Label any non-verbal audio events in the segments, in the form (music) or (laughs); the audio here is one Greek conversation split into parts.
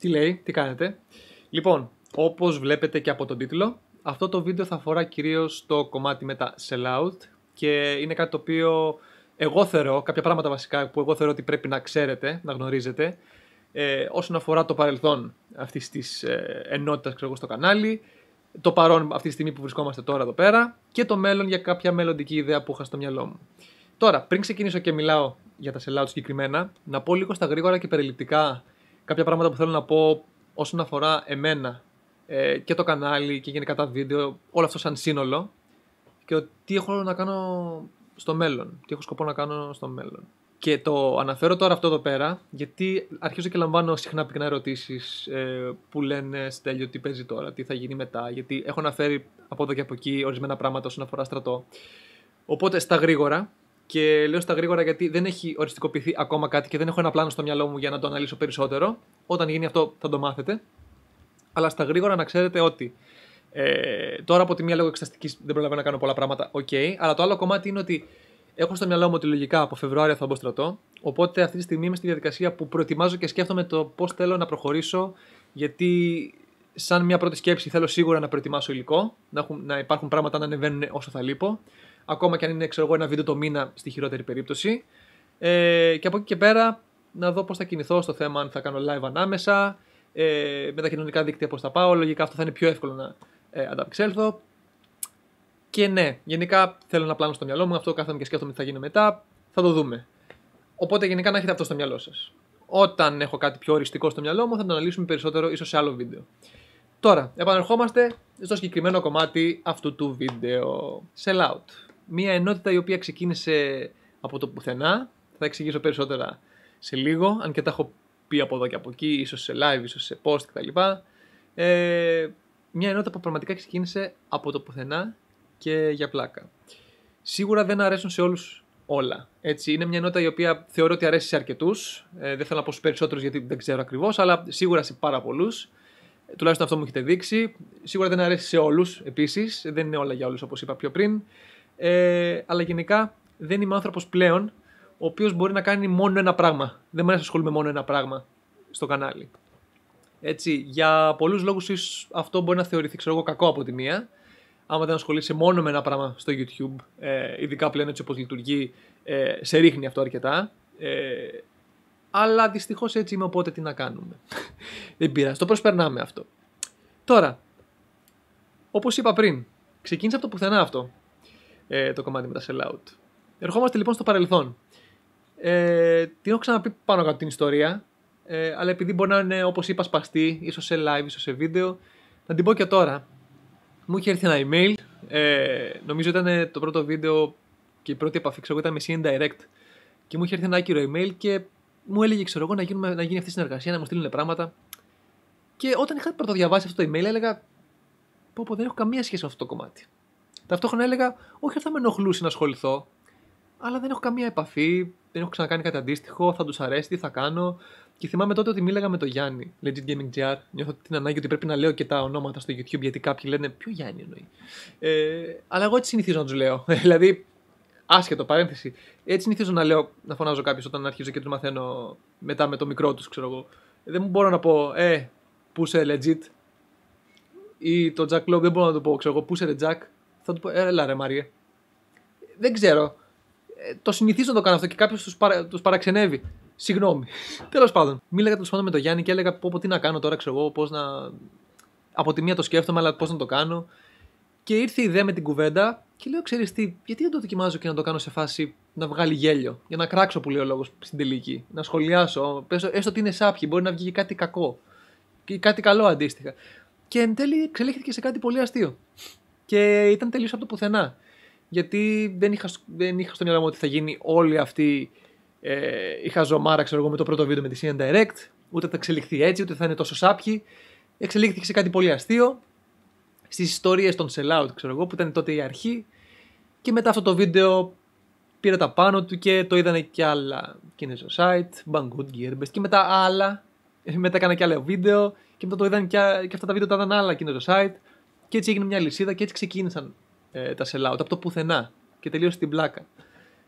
Τι λέει, τι κάνετε. Λοιπόν, όπως βλέπετε και από τον τίτλο, αυτό το βίντεο θα αφορά κυρίως το κομμάτι με τα sellout και είναι κάτι το οποίο εγώ θεωρώ, κάποια πράγματα βασικά που εγώ θεωρώ ότι πρέπει να ξέρετε, να γνωρίζετε, ε, όσον αφορά το παρελθόν αυτής της ε, ενότητας ξέρω, στο κανάλι, το παρόν αυτή τη στιγμή που βρισκόμαστε τώρα εδώ πέρα και το μέλλον για κάποια μελλοντική ιδέα που είχα στο μυαλό μου. Τώρα, πριν ξεκινήσω και μιλάω για τα sellout συγκεκριμένα, να πω λίγο στα γρήγορα και περιληπτικά κάποια πράγματα που θέλω να πω όσον αφορά εμένα ε, και το κανάλι και γενικά τα βίντεο, όλο αυτό σαν σύνολο και τι έχω να κάνω στο μέλλον, τι έχω σκοπό να κάνω στο μέλλον. Και το αναφέρω τώρα αυτό εδώ πέρα, γιατί αρχίζω και λαμβάνω συχνά πυκνά ερωτήσεις ε, που λένε Στέλιο τι παίζει τώρα, τι θα γίνει μετά. Γιατί έχω αναφέρει από εδώ και από εκεί ορισμένα πράγματα όσον αφορά στρατό. Οπότε στα γρήγορα, και λέω στα γρήγορα γιατί δεν έχει οριστικοποιηθεί ακόμα κάτι και δεν έχω ένα πλάνο στο μυαλό μου για να το αναλύσω περισσότερο. Όταν γίνει αυτό θα το μάθετε. Αλλά στα γρήγορα να ξέρετε ότι ε, τώρα από τη μία λόγω εξεταστική δεν προλαβαίνω να κάνω πολλά πράγματα. Οκ. Αλλά το άλλο κομμάτι είναι ότι έχω στο μυαλό μου ότι λογικά από Φεβρουάριο θα μπω στρατό. Οπότε αυτή τη στιγμή είμαι στη διαδικασία που προετοιμάζω και σκέφτομαι το πώς θέλω να προχωρήσω. Γιατί σαν μια πρώτη σκέψη θέλω σίγουρα να προετοιμάσω υλικό, να, έχουν, να υπάρχουν πράγματα να ανεβαίνουν όσο θα λείπω ακόμα και αν είναι ξέρω εγώ, ένα βίντεο το μήνα στη χειρότερη περίπτωση. Ε, και από εκεί και πέρα να δω πώς θα κινηθώ στο θέμα, αν θα κάνω live ανάμεσα, ε, με τα κοινωνικά δίκτυα πώς θα πάω. Λογικά αυτό θα είναι πιο εύκολο να ε, ανταπεξέλθω. Και ναι, γενικά θέλω να πλάνω στο μυαλό μου, αυτό κάθομαι και σκέφτομαι τι θα γίνει μετά. Θα το δούμε. Οπότε γενικά να έχετε αυτό στο μυαλό σας. Όταν έχω κάτι πιο οριστικό στο μυαλό μου, θα το αναλύσουμε περισσότερο ίσως σε άλλο βίντεο. Τώρα, επανερχόμαστε στο συγκεκριμένο κομμάτι αυτού του βίντεο. Sell out μια ενότητα η οποία ξεκίνησε από το πουθενά. Θα εξηγήσω περισσότερα σε λίγο, αν και τα έχω πει από εδώ και από εκεί, ίσως σε live, ίσως σε post κτλ. Ε, μια ενότητα που πραγματικά ξεκίνησε από το πουθενά και για πλάκα. Σίγουρα δεν αρέσουν σε όλους όλα. Έτσι, είναι μια ενότητα η οποία θεωρώ ότι αρέσει σε αρκετούς. Ε, δεν θέλω να πω στους περισσότερους γιατί δεν ξέρω ακριβώς, αλλά σίγουρα σε πάρα πολλούς. Ε, τουλάχιστον αυτό μου έχετε δείξει. Σίγουρα δεν αρέσει σε όλους επίσης. Δεν είναι όλα για όλους όπως είπα πιο πριν. Ε, αλλά γενικά δεν είμαι άνθρωπος πλέον ο οποίος μπορεί να κάνει μόνο ένα πράγμα. Δεν μου αρέσει να ασχολούμαι μόνο ένα πράγμα στο κανάλι. Έτσι, για πολλούς λόγους αυτό μπορεί να θεωρηθεί ξέρω εγώ, κακό από τη μία. Άμα δεν ασχολείσαι μόνο με ένα πράγμα στο YouTube, ε, ειδικά πλέον έτσι όπως λειτουργεί, ε, σε ρίχνει αυτό αρκετά. Ε, αλλά δυστυχώς έτσι είμαι, οπότε τι να κάνουμε. (laughs) δεν πειράζει, το προσπερνάμε αυτό. Τώρα, όπως είπα πριν, ξεκίνησε από το πουθενά αυτό ε, το κομμάτι με τα sell out. Ερχόμαστε λοιπόν στο παρελθόν. Ε, την έχω ξαναπεί πάνω κάτω την ιστορία, ε, αλλά επειδή μπορεί να είναι όπως είπα σπαστή, ίσως σε live, ίσως σε βίντεο, να την πω και τώρα. Μου είχε έρθει ένα email, ε, νομίζω ήταν το πρώτο βίντεο και η πρώτη επαφή, ξέρω, ήταν με CN Direct και μου είχε έρθει ένα άκυρο email και μου έλεγε, ξέρω εγώ, να, γίνουμε, να γίνει αυτή η συνεργασία, να μου στείλουν πράγματα. Και όταν είχα πρωτοδιαβάσει αυτό το email, έλεγα, πω, πω δεν έχω καμία σχέση με αυτό το κομμάτι. Ταυτόχρονα έλεγα, όχι ότι θα με ενοχλούσε να ασχοληθώ, αλλά δεν έχω καμία επαφή, δεν έχω ξανακάνει κάτι αντίστοιχο, θα τους αρέσει, τι θα κάνω. Και θυμάμαι τότε ότι μίλαγα με τον Γιάννη, Legit Gaming GR. Νιώθω την ανάγκη ότι πρέπει να λέω και τα ονόματα στο YouTube, γιατί κάποιοι λένε Ποιο Γιάννη εννοεί. Ε, αλλά εγώ έτσι συνηθίζω να τους λέω. (laughs) δηλαδή, άσχετο, παρένθεση. Έτσι συνηθίζω να λέω, να φωνάζω κάποιος, όταν αρχίζω και τους μαθαίνω μετά με το μικρό τους, ξέρω εγώ. Δεν μπορώ να πω, Ε, πού legit. Ή το Jack δεν μπορώ να το πω, ξέρω εγώ, πού είσαι θα του πω, «Ε, έλα ρε Μάριε. Δεν ξέρω. Ε, το συνηθίζω να το κάνω αυτό και κάποιος τους παρα, τους παραξενεύει. Συγγνώμη. (laughs) Τέλος πάντων. Μίλαγα τέλος πάντων με τον Γιάννη και έλεγα πω, πω τι να κάνω τώρα, ξέρω εγώ, πώς να. Από τη μία το σκέφτομαι, αλλά πώς να το κάνω. Και ήρθε η ιδέα με την κουβέντα και λέω: Ξέρεις τι, γιατί δεν το δοκιμάζω και να το κάνω σε φάση να βγάλει γέλιο. Για να κράξω που λέει ο λόγος στην τελική. Να σχολιάσω. Πέσω, έστω ότι είναι σάπιοι, μπορεί να βγει κάτι κακό. Και κάτι καλό αντίστοιχα. Και εν τέλει εξελίχθηκε σε κάτι πολύ αστείο. Και ήταν τελείως από το πουθενά. Γιατί δεν είχα, δεν είχα στο μυαλό μου ότι θα γίνει όλη αυτή ε, η χαζομάρα, ξέρω εγώ, με το πρώτο βίντεο με τη CN Direct. Ούτε θα εξελιχθεί έτσι, ούτε θα είναι τόσο σάπιοι. Εξελίχθηκε σε κάτι πολύ αστείο. Στις ιστορίες των sellout, ξέρω εγώ, που ήταν τότε η αρχή. Και μετά αυτό το βίντεο πήρε τα πάνω του και το είδανε και άλλα κινέζο site, Banggood, Gearbest και μετά άλλα. Ε, μετά έκανα και άλλο βίντεο και μετά το είδαν και, και αυτά τα βίντεο τα είδαν άλλα κινέζο site. Και έτσι έγινε μια λυσίδα και έτσι ξεκίνησαν ε, τα sellout από το πουθενά και τελείωσε την πλάκα.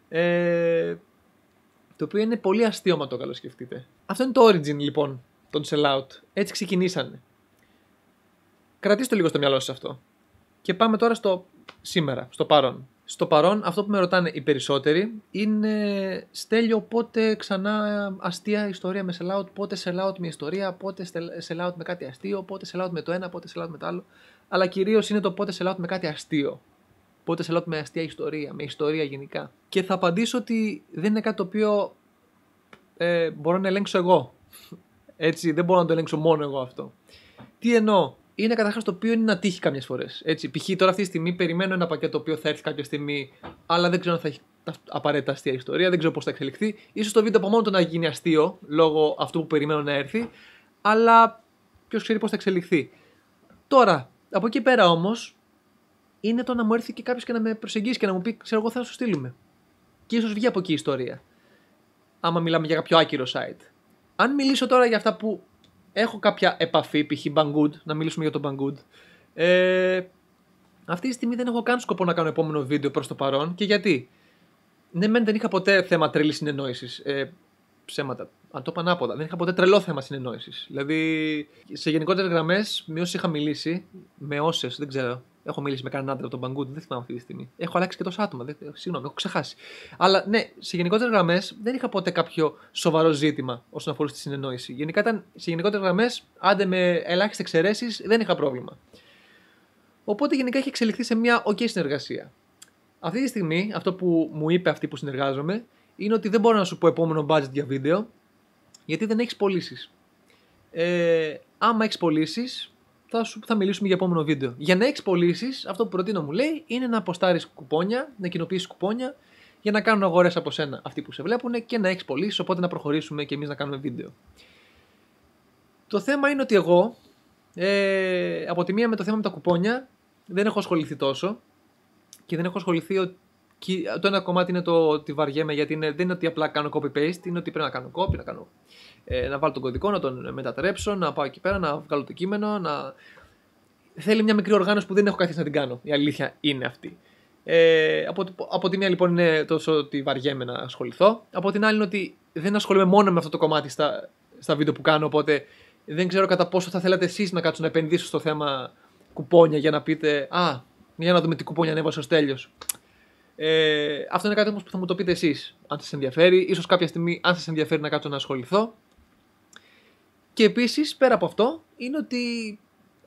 Ε, το οποίο είναι πολύ αστείο, μα το καλό σκεφτείτε. Αυτό είναι το origin λοιπόν των sellout. Έτσι ξεκινήσανε. Κρατήστε το λίγο στο μυαλό σας αυτό. Και πάμε τώρα στο σήμερα, στο παρόν. Στο παρόν, αυτό που με ρωτάνε οι περισσότεροι είναι Στέλιο, πότε ξανά αστεία ιστορία με sell-out, πότε sell-out με ιστορία, πότε sell-out με κάτι αστείο, πότε sellout με το ένα, πότε sellout με το άλλο αλλά κυρίως είναι το πότε σε λάθο με κάτι αστείο. Πότε σε λάττω με αστεία ιστορία, με ιστορία γενικά. Και θα απαντήσω ότι δεν είναι κάτι το οποίο ε, μπορώ να ελέγξω εγώ. Έτσι, δεν μπορώ να το ελέγξω μόνο εγώ αυτό. Τι εννοώ. Είναι καταρχάς το οποίο είναι να τύχει κάποιες φορές. Π.χ. τώρα αυτή τη στιγμή περιμένω ένα πακέτο το οποίο θα έρθει κάποια στιγμή, αλλά δεν ξέρω αν θα έχει απαραίτητα αστεία ιστορία, δεν ξέρω πώς θα εξελιχθεί. σω το βίντεο από μόνο του να γίνει αστείο λόγω αυτού που περιμένω να έρθει, αλλά ποιος ξέρει πώς θα εξελιχθεί. Τώρα, από εκεί πέρα όμως είναι το να μου έρθει και κάποιος και να με προσεγγίσει και να μου πει: Ξέρω εγώ, θα σου στείλουμε. Και ίσως βγει από εκεί η ιστορία. Άμα μιλάμε για κάποιο άκυρο site. Αν μιλήσω τώρα για αυτά που έχω κάποια επαφή, π.χ. Banggood, να μιλήσουμε για το Banggood. Ε, αυτή τη στιγμή δεν έχω καν σκοπό να κάνω επόμενο βίντεο προς το παρόν. Και γιατί. Ναι, μεν δεν είχα ποτέ θέμα τρελής συνεννόησης. Ε, ψέματα. Αν το είπα ανάποδα, δεν είχα ποτέ τρελό θέμα συνεννόησης. Δηλαδή, σε γενικότερες γραμμές, με όσους είχα μιλήσει, με όσες, δεν ξέρω. Έχω μιλήσει με κανέναν άντρα από τον Παγκούτ, δεν θυμάμαι αυτή τη στιγμή. Έχω αλλάξει και τόσα άτομα. Δεν, συγγνώμη, έχω ξεχάσει. Αλλά ναι, σε γενικότερες γραμμές δεν είχα ποτέ κάποιο σοβαρό ζήτημα όσον αφορά τη συνεννόηση. Γενικά ήταν σε γενικότερες γραμμές, άντε με ελάχιστες εξαιρέσεις, δεν είχα πρόβλημα. Οπότε γενικά έχει εξελιχθεί σε μια οκ okay συνεργασία. Αυτή τη στιγμή, αυτό που μου είπε αυτή που συνεργάζομαι είναι ότι δεν μπορώ να σου πω επόμενο budget για βίντεο, γιατί δεν έχεις πωλήσεις. Ε, άμα έχεις πωλήσεις, θα, θα μιλήσουμε για επόμενο βίντεο. Για να έχεις πωλήσεις, αυτό που προτείνω μου λέει είναι να αποστάρεις κουπόνια, να κοινοποιήσεις κουπόνια για να κάνουν αγορές από σένα αυτοί που σε βλέπουν και να έχεις πωλήσεις. Οπότε να προχωρήσουμε και εμείς να κάνουμε βίντεο. Το θέμα είναι ότι εγώ, ε, από τη μία με το θέμα με τα κουπόνια, δεν έχω ασχοληθεί τόσο και δεν έχω ασχοληθεί και ε, το ένα κομμάτι είναι το ότι βαριέμαι, γιατί δεν είναι ότι απλά κάνω copy-paste, είναι ότι πρέπει να κάνω copy, να, κάνω, ε, να βάλω τον κωδικό, να τον μετατρέψω, να πάω εκεί πέρα, να βγάλω το κείμενο. Να... Θέλει μια μικρή οργάνωση που δεν έχω καθίσει να την κάνω. Η αλήθεια είναι αυτή. Ε, από, από τη μία λοιπόν είναι τόσο ότι βαριέμαι να ασχοληθώ. Από την άλλη είναι ότι δεν ασχολούμαι μόνο με αυτό το κομμάτι στα, στα βίντεο που κάνω. Οπότε δεν ξέρω κατά πόσο θα θέλατε εσείς να κάτσουν να επενδύσω στο θέμα κουπόνια για να πείτε Α, για να δούμε τι κουπόνια ανέβασε ω τέλειο. Ε, αυτό είναι κάτι όμως που θα μου το πείτε εσείς, αν σας ενδιαφέρει. ίσως κάποια στιγμή, αν σας ενδιαφέρει να κάτσω να ασχοληθώ. Και επίσης, πέρα από αυτό, είναι ότι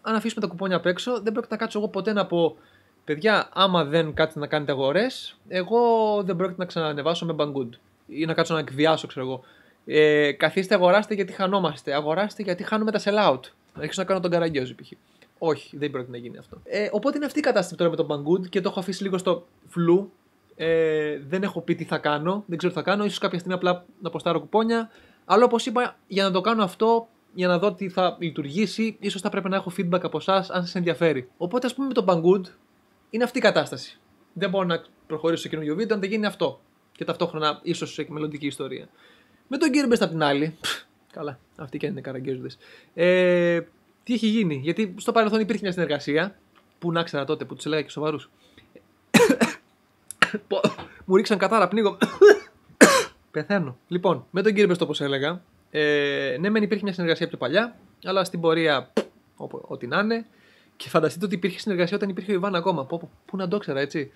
αν αφήσουμε τα κουπόνια απ' έξω, δεν πρόκειται να κάτσω εγώ ποτέ να πω Παιδιά, άμα δεν κάτσετε να κάνετε αγορές, εγώ δεν πρόκειται να ξανανεβάσω με Banggood ή να κάτσω να εκβιάσω, ξέρω εγώ. Ε, καθίστε, αγοράστε γιατί χανόμαστε. Αγοράστε γιατί χάνουμε τα sell out. Να αρχίσω να κάνω τον καραγκιόζη π.χ. Όχι, δεν πρόκειται να γίνει αυτό. Ε, οπότε είναι αυτή η κατάσταση τώρα με τον Banggood και το έχω αφήσει λίγο στο φλου. Ε, δεν έχω πει τι θα κάνω, δεν ξέρω τι θα κάνω. σω κάποια στιγμή απλά να αποστάρω κουπόνια. Αλλά όπως είπα, για να το κάνω αυτό, για να δω τι θα λειτουργήσει, ίσως θα πρέπει να έχω feedback από εσάς, αν σας ενδιαφέρει. Οπότε, ας πούμε, με τον Banggood είναι αυτή η κατάσταση. Δεν μπορώ να προχωρήσω σε καινούριο βίντεο αν δεν γίνει αυτό. Και ταυτόχρονα, ίσως σε μελλοντική ιστορία. Με τον Gearbest απ' την άλλη. (laughs) Καλά, αυτοί και αν είναι καραγκέζοντε. Ε, τι έχει γίνει. Γιατί στο παρελθόν υπήρχε μια συνεργασία που να ξέρα τότε που τους έλεγα και σοβαρούς. (coughs) Μου ρίξαν κατάρα, πνίγω. (coughs) Πεθαίνω. Λοιπόν, με τον κύριο Μπεστό, όπως έλεγα, ε, ναι, μεν υπήρχε μια συνεργασία πιο παλιά, αλλά στην πορεία, ό,τι να είναι. Και φανταστείτε ότι υπήρχε συνεργασία όταν υπήρχε ο Ιβάν ακόμα. Πού, να το ξέρα, έτσι.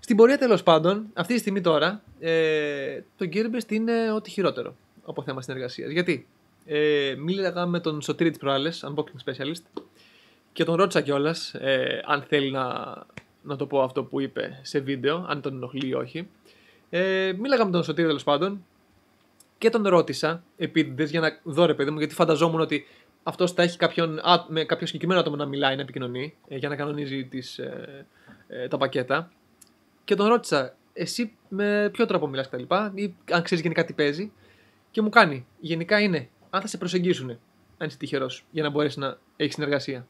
Στην πορεία τέλος πάντων, αυτή τη στιγμή τώρα, ε, το Γκίρμπεστ είναι ό,τι χειρότερο από θέμα συνεργασίας. Γιατί ε, με τον Σωτήρη της προάλλες, unboxing specialist, και τον ρώτησα κιόλας ε, αν θέλει να, να το πω αυτό που είπε σε βίντεο, αν τον ενοχλεί ή όχι. Ε, με τον Σωτήρη τέλος πάντων και τον ρώτησα επίτηδες για να δω παιδί μου, γιατί φανταζόμουν ότι αυτός θα έχει κάποιον, α, με κάποιο συγκεκριμένο άτομο να μιλάει, να επικοινωνεί, ε, για να κανονίζει τις, ε, ε, τα πακέτα. Και τον ρώτησα, εσύ με ποιο τρόπο μιλάς κτλ. ή αν ξέρεις γενικά τι παίζει. Και μου κάνει, γενικά είναι αν θα σε προσεγγίσουν, αν είσαι τυχερός, για να μπορέσεις να έχεις συνεργασία.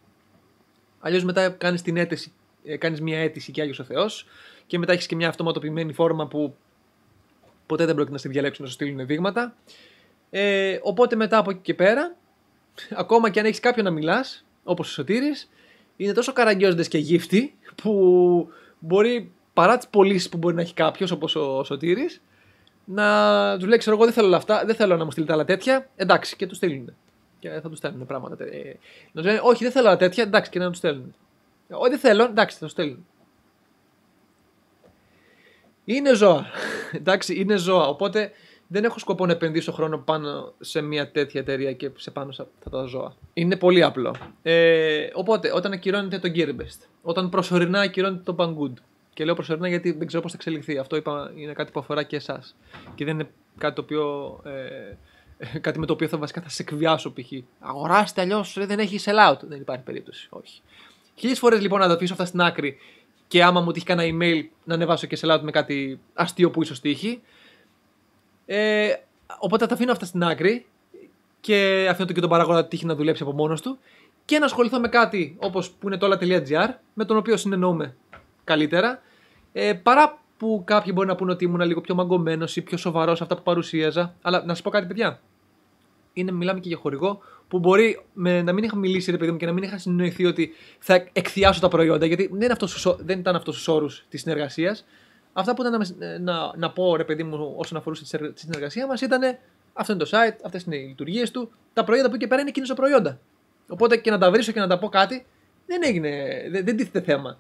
Αλλιώς μετά κάνεις την αίτηση, ε, κάνεις μια αίτηση και Άγιος ο Θεός και μετά έχεις και μια αυτοματοποιημένη φόρμα που ποτέ δεν πρόκειται να σε διαλέξουν να σου στείλουν δείγματα. Ε, οπότε μετά από εκεί και πέρα, ακόμα και αν έχεις κάποιον να μιλάς, όπως ο Σωτήρης, είναι τόσο καραγκιόζοντε και γύφτη που μπορεί παρά τις πωλήσεις που μπορεί να έχει κάποιος, όπως ο Σωτήρης, να τους λέει: Ξέρω εγώ, δεν θέλω όλα αυτά, δεν θέλω να μου στείλετε άλλα τέτοια. Εντάξει, και τους στείλουν. Και θα τους στέλνουν πράγματα. Ε, να τους λένε: Όχι, δεν θέλω άλλα τέτοια, εντάξει, και να τους στέλνουν. Όχι, δεν θέλω, εντάξει, θα τους στέλνουν. Είναι ζώα. (laughs) εντάξει, είναι ζώα. Οπότε δεν έχω σκοπό να επενδύσω χρόνο πάνω σε μια τέτοια εταιρεία και σε πάνω σε αυτά τα ζώα. Είναι πολύ απλό. Ε, οπότε, όταν ακυρώνεται το Gearbest, όταν προσωρινά ακυρώνεται το Banggood, και λέω προσωρινά γιατί δεν ξέρω πώς θα εξελιχθεί. Αυτό είπα, είναι κάτι που αφορά και εσάς. Και δεν είναι κάτι, το οποίο, ε, ε, κάτι με το οποίο θα βασικά θα σε εκβιάσω π.χ. Αγοράστε αλλιώς, δεν έχεις sell out. Δεν υπάρχει περίπτωση. Όχι. Χίλιες φορές λοιπόν να τα αφήσω αυτά στην άκρη και άμα μου τύχει κανένα email να ανεβάσω και sell out με κάτι αστείο που ίσως τύχει. Ε, οπότε τα αφήνω αυτά στην άκρη και αφήνω το και τον να τύχει να δουλέψει από μόνος του και να ασχοληθώ με κάτι όπως που είναι με τον οποίο συνεννοούμε καλύτερα. Ε, παρά που κάποιοι μπορεί να πούνε ότι ήμουν λίγο πιο μαγκωμένος ή πιο σοβαρός σε αυτά που παρουσίαζα. Αλλά να σας πω κάτι, παιδιά. Είναι, μιλάμε και για χορηγό που μπορεί να μην είχα μιλήσει ρε παιδί μου και να μην είχα συνοηθεί ότι θα εκθιάσω τα προϊόντα, γιατί δεν, αυτός, δεν ήταν αυτός ο όρου της συνεργασίας. Αυτά που ήταν να, ε, να, να, πω ρε παιδί μου όσον αφορούσε τη συνεργασία μας ήταν αυτό είναι το site, αυτές είναι οι λειτουργίες του. Τα προϊόντα που εκεί πέρα είναι κοινό προϊόντα. Οπότε και να τα βρίσκω και να τα πω κάτι δεν έγινε, δεν, δεν τίθεται θέμα.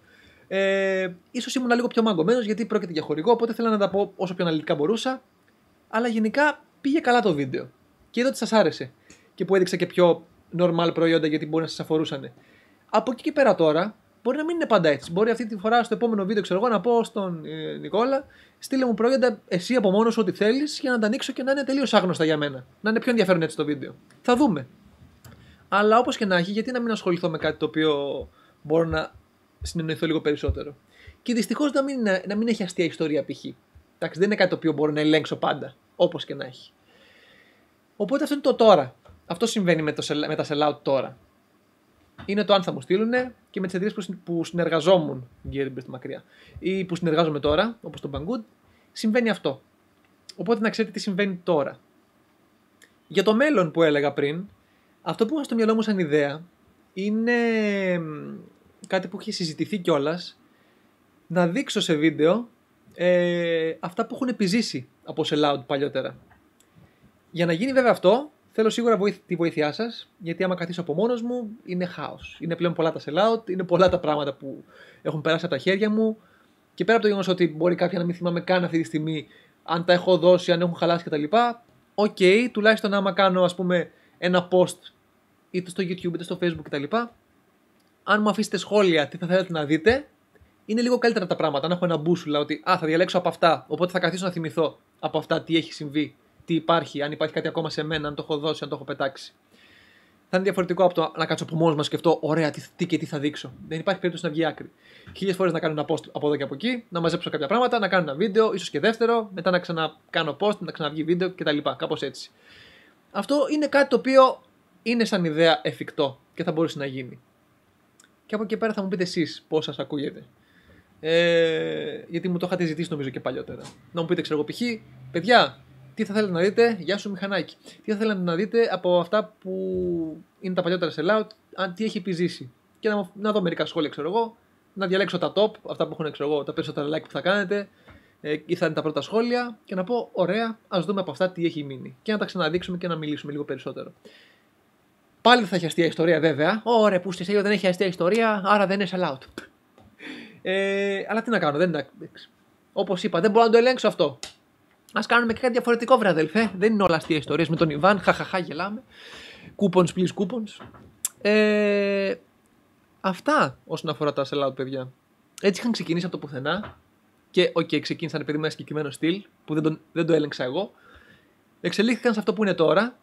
Ε, ίσως ήμουν λίγο πιο μαγκωμένος γιατί πρόκειται για χορηγό, οπότε θέλω να τα πω όσο πιο αναλυτικά μπορούσα. Αλλά γενικά πήγε καλά το βίντεο. Και είδα ότι σας άρεσε. Και που έδειξα και πιο normal προϊόντα γιατί μπορεί να σας αφορούσαν. Από εκεί και πέρα τώρα, μπορεί να μην είναι πάντα έτσι. Μπορεί αυτή τη φορά στο επόμενο βίντεο, ξέρω εγώ, να πω στον ε, Νικόλα, στείλε μου προϊόντα εσύ από μόνος ό,τι θέλεις για να τα ανοίξω και να είναι τελείως άγνωστα για μένα. Να είναι πιο ενδιαφέρον έτσι το βίντεο. Θα δούμε. Αλλά όπως και να έχει, γιατί να μην ασχοληθώ με κάτι το οποίο μπορώ να συνεννοηθώ λίγο περισσότερο. Και δυστυχώς να, μην, να μην έχει αστεία ιστορία π.χ. Εντάξει, δεν είναι κάτι το οποίο μπορώ να ελέγξω πάντα, όπως και να έχει. Οπότε αυτό είναι το τώρα. Αυτό συμβαίνει με, το, με τα sellout τώρα. Είναι το αν θα μου στείλουν και με τις εταιρείες που, που συνεργαζόμουν, Γκέρι μακριά, ή που συνεργάζομαι τώρα, όπως τον Banggood, συμβαίνει αυτό. Οπότε να ξέρετε τι συμβαίνει τώρα. Για το μέλλον που έλεγα πριν, αυτό που είχα στο μυαλό μου σαν ιδέα είναι κάτι που έχει συζητηθεί κιόλας, να δείξω σε βίντεο ε, αυτά που έχουν επιζήσει από σε loud παλιότερα. Για να γίνει βέβαια αυτό, θέλω σίγουρα τη βοήθειά σας, γιατί άμα καθίσω από μόνος μου είναι χάος. Είναι πλέον πολλά τα σε loud, είναι πολλά τα πράγματα που έχουν περάσει από τα χέρια μου. Και πέρα από το γεγονός ότι μπορεί κάποια να μην θυμάμαι καν αυτή τη στιγμή αν τα έχω δώσει, αν έχουν χαλάσει κτλ. Οκ, okay, τουλάχιστον άμα κάνω ας πούμε ένα post είτε στο YouTube είτε στο Facebook κτλ αν μου αφήσετε σχόλια τι θα θέλετε να δείτε, είναι λίγο καλύτερα τα πράγματα. Να έχω ένα μπούσουλα ότι α, θα διαλέξω από αυτά. Οπότε θα καθίσω να θυμηθώ από αυτά τι έχει συμβεί, τι υπάρχει, αν υπάρχει κάτι ακόμα σε μένα, αν το έχω δώσει, αν το έχω πετάξει. Θα είναι διαφορετικό από το να κάτσω από μόνος μας και σκεφτώ, ωραία, τι, τι και τι θα δείξω. Δεν υπάρχει περίπτωση να βγει άκρη. Χίλιες φορές να κάνω ένα post από εδώ και από εκεί, να μαζέψω κάποια πράγματα, να κάνω ένα βίντεο, ίσως και δεύτερο, μετά να ξανακάνω post, να ξαναβγεί βίντεο κτλ. Κάπως έτσι. Αυτό είναι κάτι το οποίο είναι σαν ιδέα εφικτό και θα μπορούσε να γίνει. Και από εκεί πέρα θα μου πείτε εσείς πώς σας ακούγεται. Ε, γιατί μου το είχατε ζητήσει νομίζω και παλιότερα. Να μου πείτε, ξέρω εγώ, π.χ. παιδιά, τι θα θέλετε να δείτε, γεια σου μηχανάκι. Τι θα θέλετε να δείτε από αυτά που είναι τα παλιότερα σε Loud, αν τι έχει επιζήσει. Και να, να δω μερικά σχόλια, ξέρω εγώ, να διαλέξω τα top, αυτά που έχουν, ξέρω εγώ, τα περισσότερα like που θα κάνετε, ε, ή θα είναι τα πρώτα σχόλια, και να πω, ωραία, ας δούμε από αυτά τι έχει μείνει. Και να τα ξαναδείξουμε και να μιλήσουμε λίγο περισσότερο. Πάλι θα έχει αστεία ιστορία βέβαια. Ωραία, που στη δεν έχει αστεία ιστορία, άρα δεν είναι out. Ε, αλλά τι να κάνω, δεν είναι. Όπως είπα, δεν μπορώ να το ελέγξω αυτό. Ας κάνουμε και κάτι διαφορετικό, βρε αδελφέ. Δεν είναι όλα αστεία ιστορίες με τον Ιβάν. Χαχαχά, γελάμε. Κούπον please, coupons. Ε, αυτά όσον αφορά τα sell-out, παιδιά. Έτσι είχαν ξεκινήσει από το πουθενά. Και, οκ, okay, ξεκίνησαν επειδή με ένα συγκεκριμένο στυλ που δεν, τον, δεν το έλεγξα εγώ. Εξελίχθηκαν σε αυτό που είναι τώρα.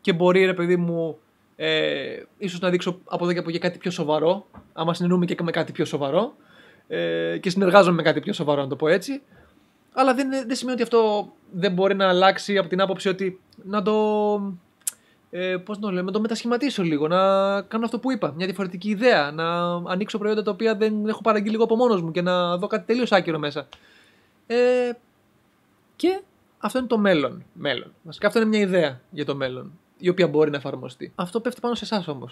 Και μπορεί, ρε παιδί μου, ε, ίσως να δείξω από εδώ και από εκεί κάτι πιο σοβαρό, άμα συνεννούμε και με κάτι πιο σοβαρό ε, και συνεργάζομαι με κάτι πιο σοβαρό, να το πω έτσι. Αλλά δεν, δεν σημαίνει ότι αυτό δεν μπορεί να αλλάξει από την άποψη ότι να το. Ε, πώς να το λέμε, το μετασχηματίσω λίγο, να κάνω αυτό που είπα, μια διαφορετική ιδέα, να ανοίξω προϊόντα τα οποία δεν έχω παραγγείλει εγώ από μόνος μου και να δω κάτι τελείως άκυρο μέσα. Ε, και αυτό είναι το μέλλον. μέλλον. αυτό είναι μια ιδέα για το μέλλον η οποία μπορεί να εφαρμοστεί. Αυτό πέφτει πάνω σε εσάς όμως.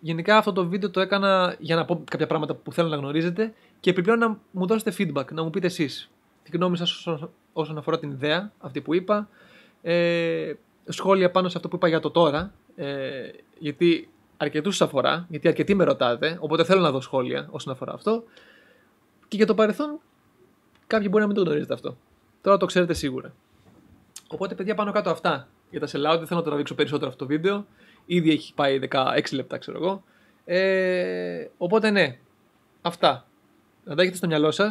Γενικά αυτό το βίντεο το έκανα για να πω κάποια πράγματα που θέλω να γνωρίζετε και επιπλέον να μου δώσετε feedback, να μου πείτε εσείς τη γνώμη σας όσον, αφορά την ιδέα αυτή που είπα. Ε, σχόλια πάνω σε αυτό που είπα για το τώρα, ε, γιατί αρκετούς σας αφορά, γιατί αρκετοί με ρωτάτε, οπότε θέλω να δω σχόλια όσον αφορά αυτό. Και για το παρελθόν, κάποιοι μπορεί να μην το γνωρίζετε αυτό. Τώρα το ξέρετε σίγουρα. Οπότε, παιδιά, πάνω κάτω αυτά για τα sellout. Δεν θέλω να το δείξω περισσότερο αυτό το βίντεο. Ήδη έχει πάει 16 λεπτά, ξέρω εγώ. Ε, οπότε ναι, αυτά. Να τα έχετε στο μυαλό σας.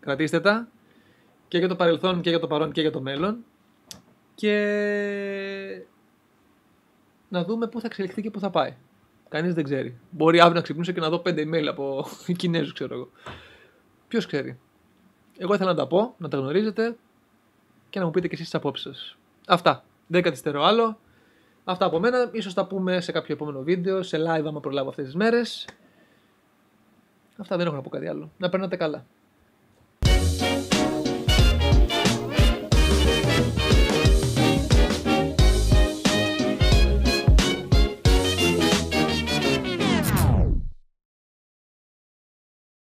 Κρατήστε τα. Και για το παρελθόν και για το παρόν και για το μέλλον. Και να δούμε πού θα εξελιχθεί και πού θα πάει. Κανείς δεν ξέρει. Μπορεί αύριο να ξυπνήσω και να δω 5 email από (laughs) Κινέζους, ξέρω εγώ. Ποιος ξέρει. Εγώ ήθελα να τα πω, να τα γνωρίζετε και να μου πείτε και εσείς τις απόψεις σας. Αυτά. Δεν καθυστερώ άλλο. Αυτά από μένα. Ίσως τα πούμε σε κάποιο επόμενο βίντεο, σε live άμα προλάβω αυτές τις μέρες. Αυτά δεν έχω να πω κάτι άλλο. Να περνάτε καλά.